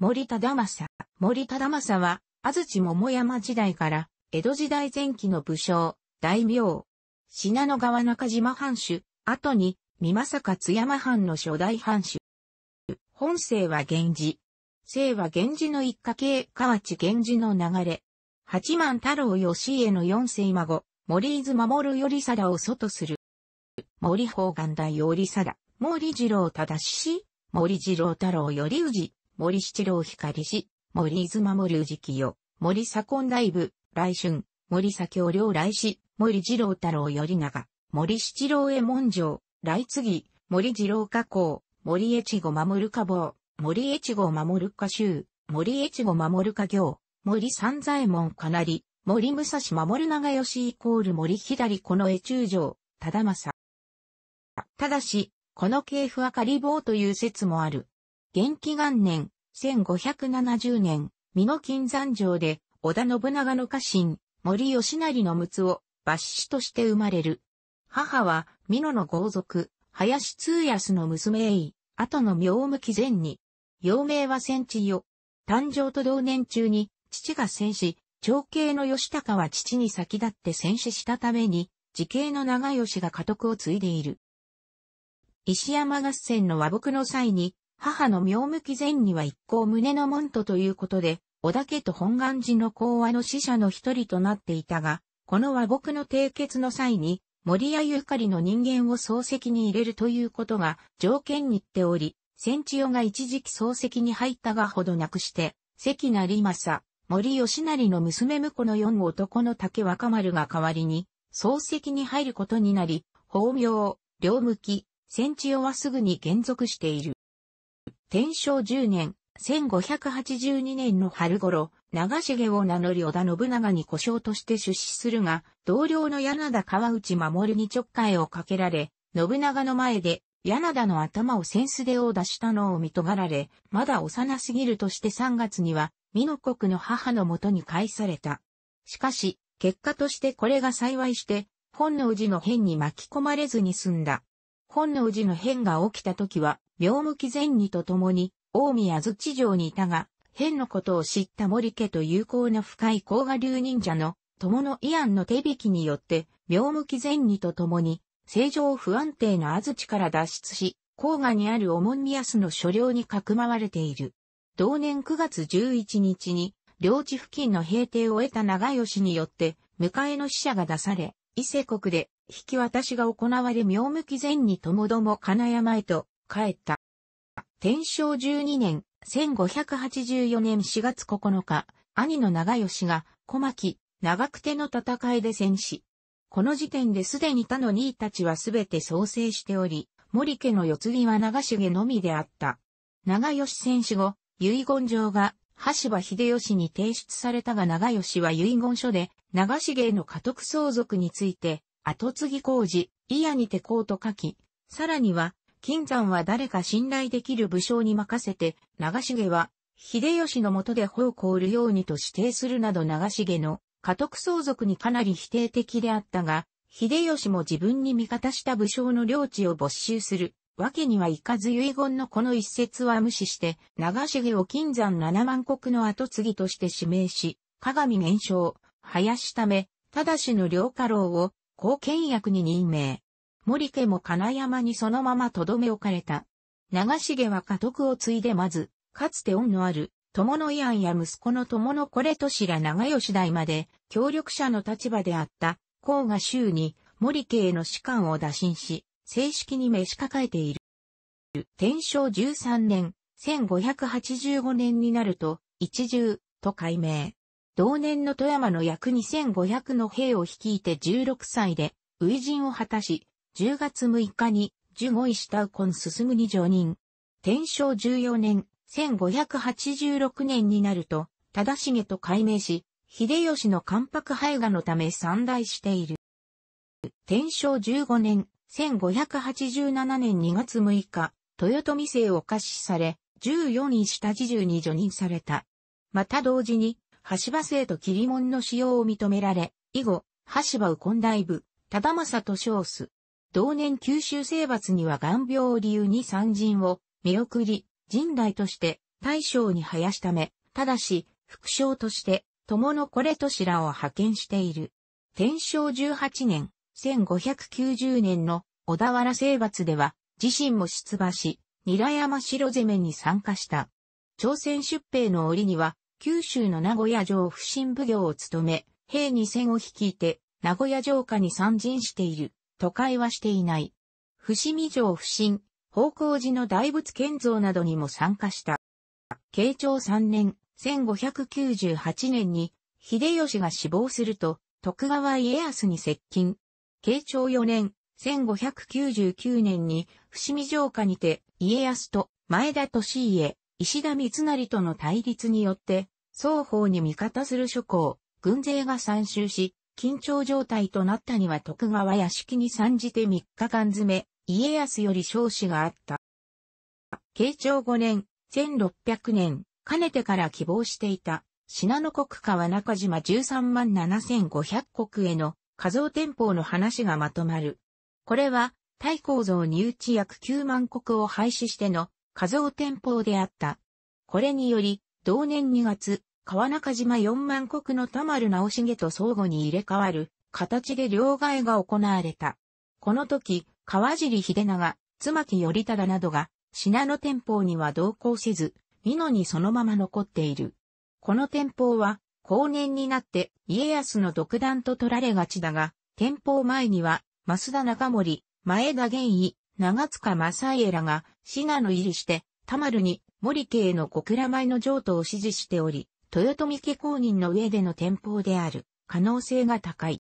森忠正、森忠正は、安土桃山時代から、江戸時代前期の武将、大名。信濃川中島藩主、後に、三政津山藩の初代藩主。本姓は源氏。姓は源氏の一家系河内源氏の流れ。八幡太郎義家の四世孫、森伊豆守頼貞を祖とする。森方眼大頼貞、森次郎忠氏、森次郎太郎頼氏、森七郎光氏、森伊豆守氏清、よ、森左近大部、来春、森左京両来氏、森次郎太郎頼長、森七郎右衛門城、来次、森次郎加工、森越後守る加坊、森越後守る加州、森越後守る加行、森三左衛門かなり、森武蔵守長吉イコール森左この越中城、忠政。ただし、この系譜は仮棒という説もある。元気元年、1570年、美濃金山城で、織田信長の家臣、森吉成の睦を、抜子として生まれる。母は、美濃の豪族、林通康の娘い、後の名向き前に、幼名は戦地よ。誕生と同年中に、父が戦死、長兄の吉高は父に先立って戦死したために、時系の長吉が家督を継いでいる。石山合戦の和睦の際に、母の妙向き前には一行胸の門徒ということで、織田家と本願寺の講和の死者の一人となっていたが、この和睦の締結の際に、森谷ゆかりの人間を漱石に入れるということが条件に言っており、千千代が一時期漱石に入ったがほどなくして、関成政、森吉成の娘婿の四男の竹若丸が代わりに、漱石に入ることになり、法名、両向き、千千代はすぐに減俗している。天正10年、1582年の春頃、長重を名乗り織田信長に故障として出資するが、同僚の柳田川内守にちょっかいをかけられ、信長の前で、柳田の頭を扇子で殴打したのを見とがられ、まだ幼すぎるとして3月には、美濃国の母のもとに返された。しかし、結果としてこれが幸いして、本能寺の変に巻き込まれずに済んだ。本能寺の変が起きた時は、妙向き善にと共に、大宮安土城にいたが、変のことを知った森家と友好の深い甲賀流忍者の友のイアンの手引きによって、妙向き善にと共に、正常不安定の安土から脱出し、甲賀にあるおもんみやすの所領にかくまわれている。同年9月11日に、領地付近の平定を得た長吉によって、迎えの死者が出され、伊勢国で引き渡しが行われ妙向き前にともども金山へと帰った。天正12年、1584年4月9日、兄の長吉が、小牧、長久手の戦いで戦死。この時点ですでに他の兄たちはすべて創生しており、森家の四次は長重のみであった。長吉戦死後、遺言状が、橋場秀吉に提出されたが長吉は遺言書で、長重への家督相続について、後継ぎ工事、嫌にてこうと書き、さらには、金山は誰か信頼できる武将に任せて、長重は、秀吉の下で奉公るようにと指定するなど長重の家督相続にかなり否定的であったが、秀吉も自分に味方した武将の領地を没収するわけにはいかず遺言のこの一節は無視して、長重を金山七万国の後継ぎとして指名し、鏡現象、林ため、ただしの両家老を、後見役に任命。森家も金山にそのままとどめ置かれた。長重は家督を継いでまず、かつて恩のある、友の慰安や息子の友のこれとしら長吉代まで、協力者の立場であった、甲賀州に、森家への士官を打診し、正式に召し抱えている。天正13年、1585年になると、一重、と改名。同年の富山の約2500の兵を率いて16歳で、初陣を果たし、10月6日に、ジュ位下シタウ進むに上任。天正14年、1586年になると、忠重と改名し、秀吉の関白廃画のため散大している。天正15年、1587年2月6日、豊臣姓を可視され、14位下自重に除任された。また同時に、橋場姓と霧門の使用を認められ、以後、橋場右近大部、忠政と称す。同年九州征伐には眼病を理由に参陣を見送り、人代として大将に生やしため、ただし、副将として、友のこれとしらを派遣している。天正十八年、1590年の小田原征伐では、自身も出馬し、韮山城攻めに参加した。朝鮮出兵の折には、九州の名古屋城不審奉行を務め、兵に戦を率いて、名古屋城下に参陣している。都会はしていない。伏見城不審、宝光寺の大仏建造などにも参加した。慶長3年、1598年に、秀吉が死亡すると、徳川家康に接近。慶長4年、1599年に、伏見城下にて、家康と前田利家、石田三成との対立によって、双方に味方する諸侯、軍勢が参集し、緊張状態となったには徳川屋敷に参じて3日間詰め、家康より少子があった。慶長5年、1600年、かねてから希望していた、信濃国川中島13万7500国への仮想店舗の話がまとまる。これは、太構造に地ち約9万国を廃止しての仮想店舗であった。これにより、同年2月、川中島4万国の田丸直重と相互に入れ替わる形で両替が行われた。この時、川尻秀長、妻木頼忠などが、信濃天保には同行せず、美濃にそのまま残っている。この天保は、後年になって家康の独断と取られがちだが、天保前には、増田中森、前田玄義、長塚正家らが、品の入りして、田丸に森家への小倉米の譲渡を指示しており、豊臣家公認の上での天保である可能性が高い。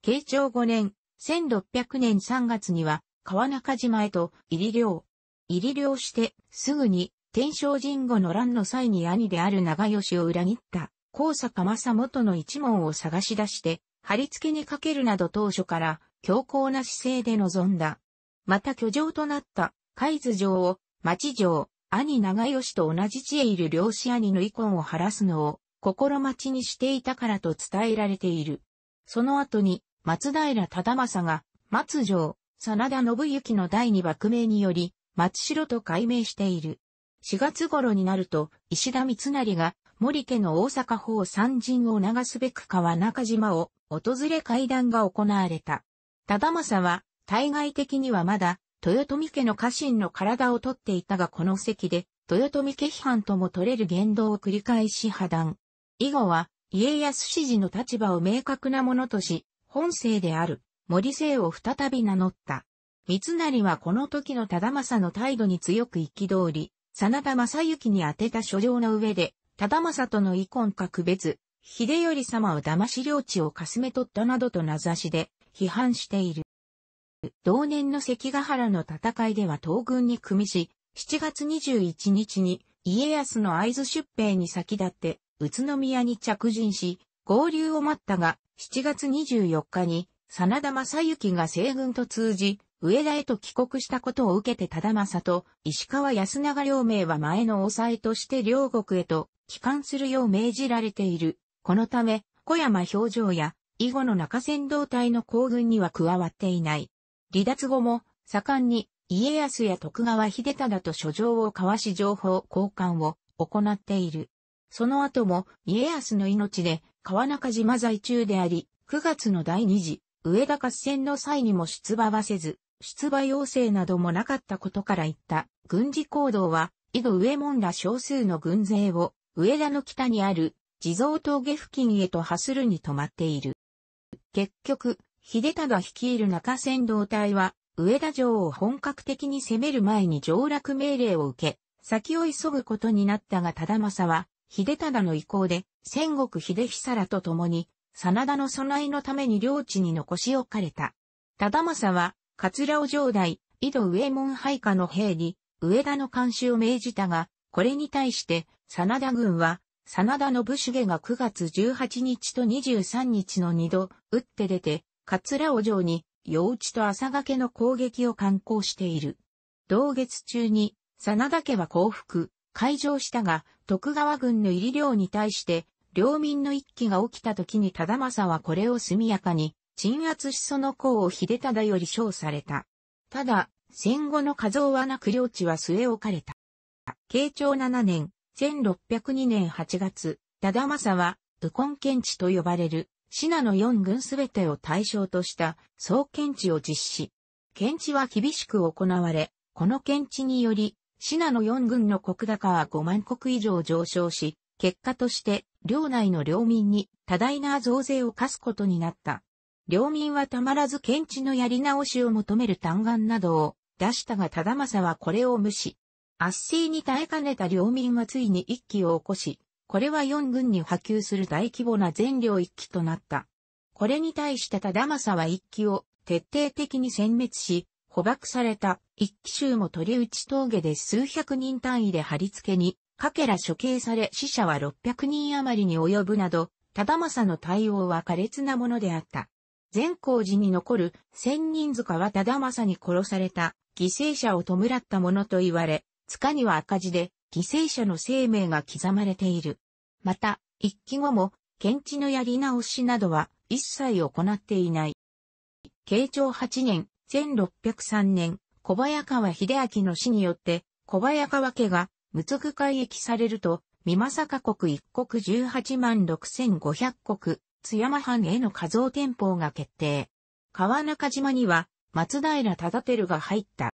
慶長5年、1600年3月には川中島へと入り領。入り領してすぐに天正神後の乱の際に兄である長吉を裏切った高坂正元の一門を探し出して貼り付けにかけるなど当初から強硬な姿勢で臨んだ。また居城となった海津城を町城、兄長吉と同じ地へいる漁師兄の遺恨を晴らすのを心待ちにしていたからと伝えられている。その後に松平忠政が松城、真田信行の第二幕名により松城と改名している。4月頃になると石田三成が森家の大阪方三人を流すべく川中島を訪れ会談が行われた。忠政は対外的にはまだ豊臣家の家臣の体を取っていたがこの席で、豊臣家批判とも取れる言動を繰り返し破断。以後は、家康支持の立場を明確なものとし、本姓である、森姓を再び名乗った。三成はこの時の忠政の態度に強く憤り、真田正幸に宛てた書状の上で、忠政との遺恨か区別、秀頼様を騙し領地をかすめ取ったなどと名指しで批判している。同年の関ヶ原の戦いでは東軍に組みし、7月21日に家康の合図出兵に先立って宇都宮に着陣し、合流を待ったが、7月24日に、真田正幸が西軍と通じ、上田へと帰国したことを受けて忠政と石川安長両名は前の抑えとして両国へと帰還するよう命じられている。このため、小山表情や、囲碁の中山道隊の行軍には加わっていない。離脱後も、盛んに、家康や徳川秀忠と書状を交わし情報交換を行っている。その後も、家康の命で、川中島在中であり、9月の第2次、上田合戦の際にも出馬はせず、出馬要請などもなかったことから言った、軍事行動は、井戸上門ら少数の軍勢を、上田の北にある、地蔵峠付近へと走るに止まっている。結局、秀忠率いる中仙道隊は、上田城を本格的に攻める前に上落命令を受け、先を急ぐことになったが忠政は、秀忠の意向で、戦国秀久らと共に、真田の備えのために領地に残し置かれた。忠政は、桂尾城代、井戸上門配下の兵に、上田の監視を命じたが、これに対して、真田軍は、真田信家が9月18日と23日の2度、打って出て、桂尾城に、幼稚と朝掛けの攻撃を敢行している。同月中に、真田家は降伏、開城したが、徳川軍の入り領に対して、領民の一揆が起きた時に忠政はこれを速やかに、鎮圧しその功を秀忠より称された。ただ、戦後の過剰はなく領地は据え置かれた。慶長7年、1602年8月、忠政は、武根県地と呼ばれるシナの4軍すべてを対象とした総検知を実施。検知は厳しく行われ、この検知により、シナの4軍の国高は5万国以上上昇し、結果として領内の領民に多大な増税を課すことになった。領民はたまらず検知のやり直しを求める嘆願などを出したが忠政はこれを無視。圧政に耐えかねた領民はついに一揆を起こし、これは4軍に波及する大規模な全領一揆となった。これに対して忠政は一揆を徹底的に殲滅し、捕獲された一騎衆も取り打ち峠で数百人単位で貼り付けに、かけら処刑され死者は600人余りに及ぶなど、忠政の対応は苛烈なものであった。善光寺に残る千人塚は忠政に殺された犠牲者を弔ったものと言われ、塚には赤字で犠牲者の生命が刻まれている。また、一期後も、検地のやり直しなどは一切行っていない。慶長8年、1603年、小早川秀明の死によって、小早川家が、無奥改易されると、三政国一国18万6500国、津山藩への加増店舗が決定。川中島には、松平忠輝が入った。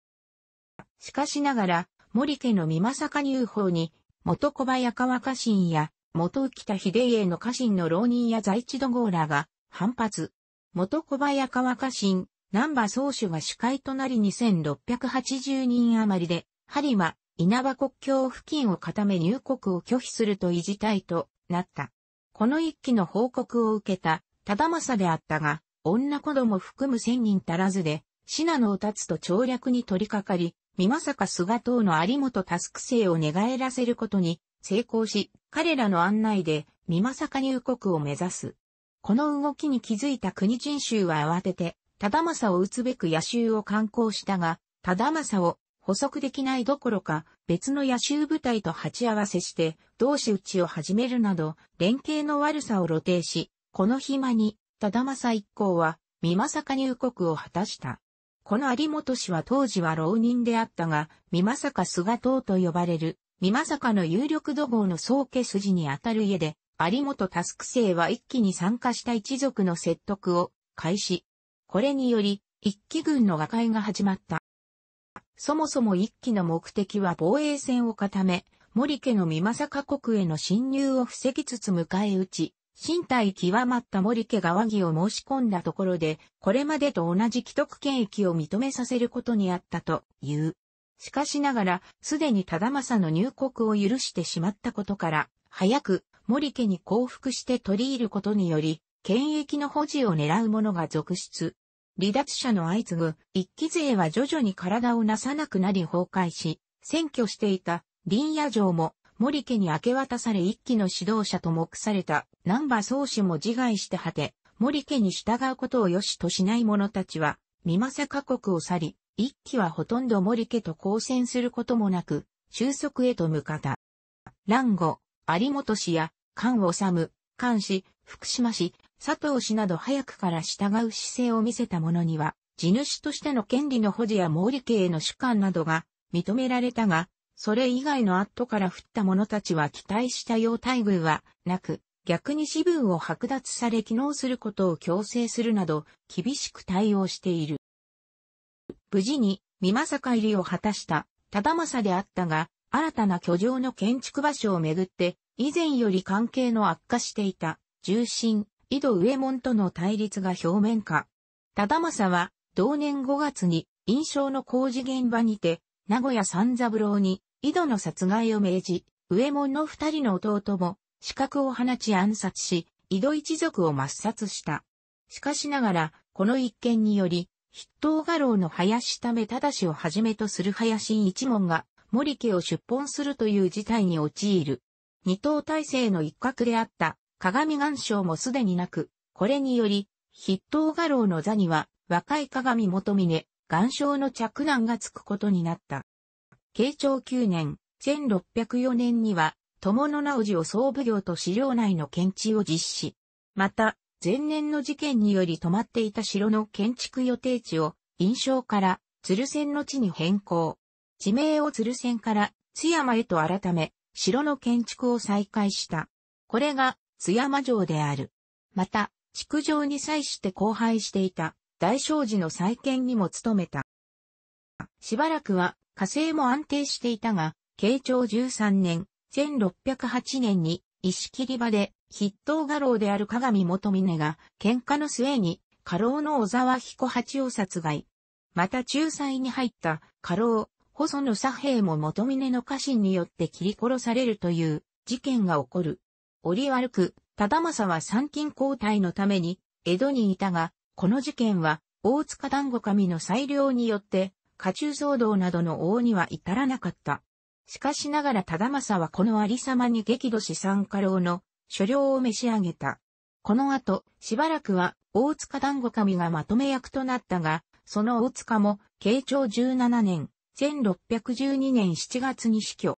しかしながら、森家の美政入法に、元小早川家臣や、元浮田秀家の家臣の浪人や在地土豪らが、反発。元小早川家臣、南波総主が司会となり2680人余りで、播磨、稲葉国境付近を固め入国を拒否すると維持体となった。この一期の報告を受けた、忠政であったが、女子供含む千人足らずで、信濃を立つと調略に取り掛かり、美か菅党の有本ク生を寝返らせることに成功し、彼らの案内で美政入国を目指す。この動きに気づいた国人衆は慌てて、忠政を撃つべく野衆を観光したが、忠政を捕捉できないどころか、別の野衆部隊と鉢合わせして、同士打ちを始めるなど、連携の悪さを露呈し、この暇に、忠政一行は、美政入国を果たした。この有本氏は当時は浪人であったが、美政菅党と呼ばれる、美政の有力土豪の宗家筋にあたる家で、有本タスク生は一気に参加した一族の説得を開始。これにより、一期軍の瓦解が始まった。そもそも一期の目的は防衛線を固め、森家の美政国への侵入を防ぎつつ迎え撃ち、身体極まった森家が和議を申し込んだところで、これまでと同じ既得権益を認めさせることにあったという。しかしながら、すでに忠政の入国を許してしまったことから、早く森家に降伏して取り入ることにより、権益の保持を狙う者が続出。離脱者の相次ぐ一期勢は徐々に体をなさなくなり崩壊し、占拠していた林野城も森家に明け渡され一期の指導者と目された南波宗氏も自害して果て、森家に従うことを良しとしない者たちは、見ませ家国を去り、一期はほとんど森家と交戦することもなく、収束へと向かった。乱後、有本氏や、菅治、菅氏、福島氏、佐藤氏など早くから従う姿勢を見せた者には、地主としての権利の保持や毛利家への主観などが認められたが、それ以外のアットから降った者たちは期待した要待遇はなく、逆に私分を剥奪され機能することを強制するなど、厳しく対応している。無事に、三政入りを果たした、忠政であったが、新たな居城の建築場所をめぐって、以前より関係の悪化していた、重心、井戸上門との対立が表面化。忠政は、同年5月に、印象の工事現場にて、名古屋三三郎に、井戸の殺害を命じ、上門の二人の弟も、資格を放ち暗殺し、井戸一族を抹殺した。しかしながら、この一件により、筆頭画廊の林目正をはじめとする林一門が、森家を出奔するという事態に陥る。二刀体制の一角であった鏡岩章もすでになく、これにより、筆頭画廊の座には若い鏡元峰、岩章の着難がつくことになった。慶長9年、1604年には、友野直次を総奉行と資料内の検地を実施。また、前年の事件により止まっていた城の建築予定地を、印象から鶴仙の地に変更。地名を鶴仙から津山へと改め、城の建築を再開した。これが津山城である。また、築城に際して荒廃していた大正寺の再建にも努めた。しばらくは火星も安定していたが、慶長13年、1608年に、石切り場で、筆頭画廊である鏡元峰が、喧嘩の末に、家老の小沢彦八を殺害。また仲裁に入った家老、細野左平も元峰の家臣によって切り殺されるという事件が起こる。折悪く、忠政は参勤交代のために江戸にいたが、この事件は大塚団子神の裁量によって家中騒動などの王には至らなかった。しかしながら忠政はこのありさまに激怒し三家老の所領を召し上げた。この後、しばらくは大塚団子神がまとめ役となったが、その大塚も、慶長17年、1612年7月に死去。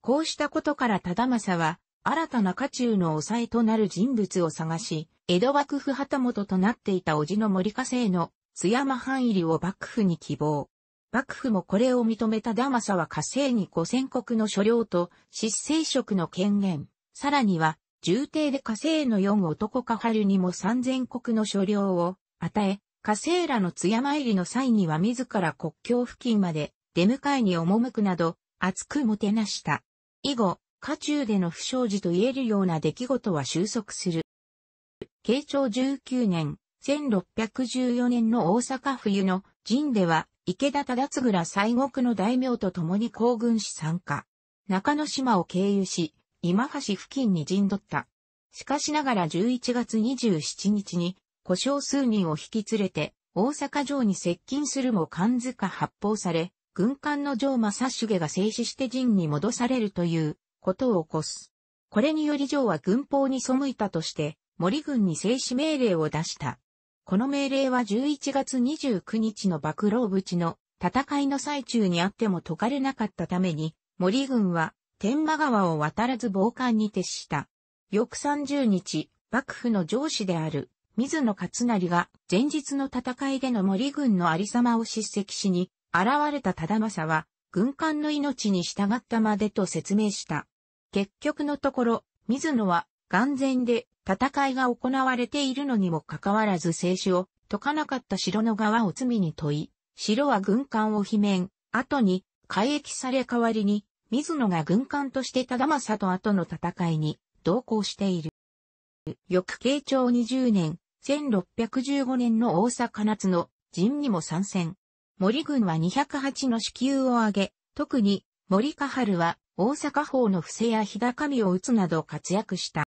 こうしたことから忠政は、新たな家中の抑えとなる人物を探し、江戸幕府旗本となっていた叔父の森家政の津山藩入りを幕府に希望。幕府もこれを認めたダマサは火星に五千国の所領と失政職の権限、さらには、重帝で火星の四男カハルにも三千国の所領を与え、火星らの艶参りの際には自ら国境付近まで出迎えに赴くなど、熱くもてなした。以後、家中での不祥事と言えるような出来事は収束する。慶長19年、1614年の大阪冬の陣では、池田忠次西国の大名と共に皇軍士参加。中野島を経由し、今橋付近に陣取った。しかしながら11月27日に、故障数人を引き連れて、大阪城に接近するも関塚発砲され、軍艦の城正重が静止して陣に戻されるということを起こす。これにより城は軍法に背いたとして、森軍に静止命令を出した。この命令は11月29日の幕老淵の戦いの最中にあっても解かれなかったために、森軍は天馬川を渡らず防寒に徹した。翌30日、幕府の上司である水野勝成が前日の戦いでの森軍の有様を叱責しに、現れた忠政は、軍艦の命に従ったまでと説明した。結局のところ、水野は眼前で戦いが行われているのにもかかわらず静止を解かなかった城の側を罪に問い、城は軍艦を罷免、後に改役され代わりに、水野が軍艦として忠政と後の戦いに同行している。翌慶長20年、1615年の大阪夏の陣にも参戦。森軍は208の支給を上げ、特に森香春は大阪法の伏せや日高見を打つなど活躍した。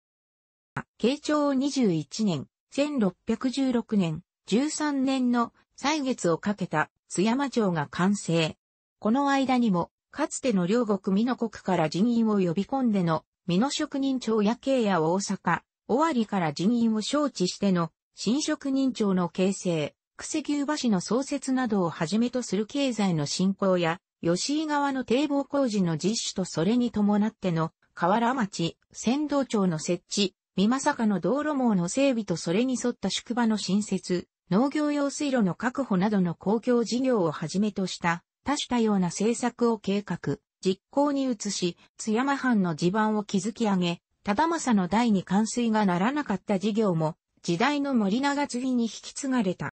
慶長21年、1616年、13年の歳月をかけた津山城が完成。この間にも、かつての両国美濃国から人員を呼び込んでの、美濃職人町。や景や大阪、尾張から人員を招致しての、新職人町の形成、癖牛橋の創設などをはじめとする経済の振興や、吉井川の堤防工事の実施とそれに伴っての、河原町、仙道町の設置、美作の道路網の整備とそれに沿った宿場の新設、農業用水路の確保などの公共事業をはじめとした多種多様な政策を計画、実行に移し、津山藩の地盤を築き上げ、忠政の代に冠水がならなかった事業も、時代の森長継ぎに引き継がれた。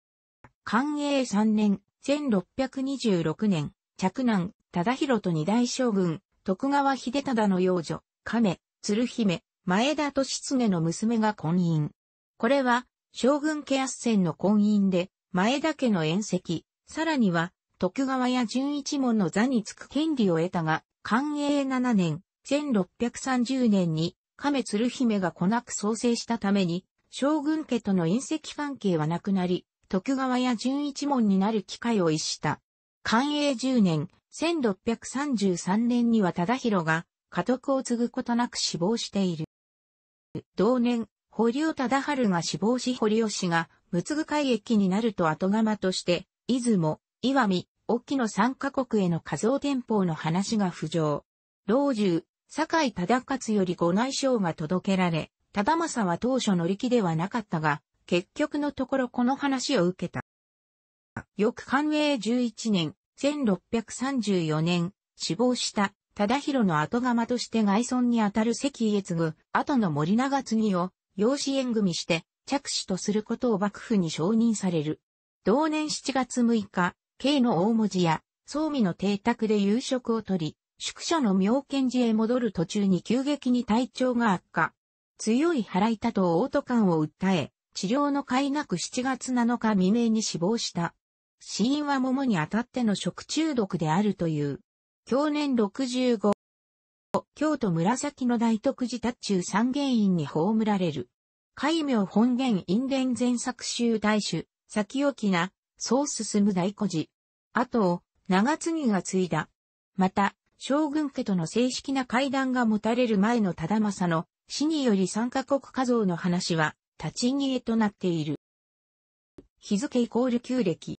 寛永3年、1626年、嫡男、忠広と二代将軍、徳川秀忠の養女、亀、鶴姫、前田利常の娘が婚姻。これは、将軍家圧戦の婚姻で、前田家の縁石、さらには、徳川や純一門の座につく権利を得たが、寛永7年、1630年に、亀鶴姫が来なく創生したために、将軍家との隕石関係はなくなり、徳川や純一門になる機会を逸した。寛永10年、1633年には忠宏が家督を継ぐことなく死亡している。同年、堀尾忠春が死亡し堀尾氏が、陸ぐ海駅になると後釜として、出雲、岩見、沖の三カ国への仮想店舗の話が浮上。老中、堺忠勝よりご内省が届けられ、忠政は当初乗り気ではなかったが、結局のところこの話を受けた。翌官営11年、1634年、死亡した忠広の後釜として外村にあたる関継ぐ、後の森長継を養子縁組して着手とすることを幕府に承認される。同年7月6日、慶の大文字や総美の邸宅で夕食をとり、宿舎の妙見寺へ戻る途中に急激に体調が悪化。強い腹痛と嘔吐感を訴え、治療の甲斐なく7月7日未明に死亡した。死因は桃にあたっての食中毒であるという。去年65。京都紫の大徳寺達中三原院に葬られる。海名本源因伝前作集大主、先置きな、そう進む大古寺。後を、長継が継いだ。また、将軍家との正式な会談が持たれる前の忠政の死により三カ国家像の話は立ち消えとなっている。日付イコール旧暦。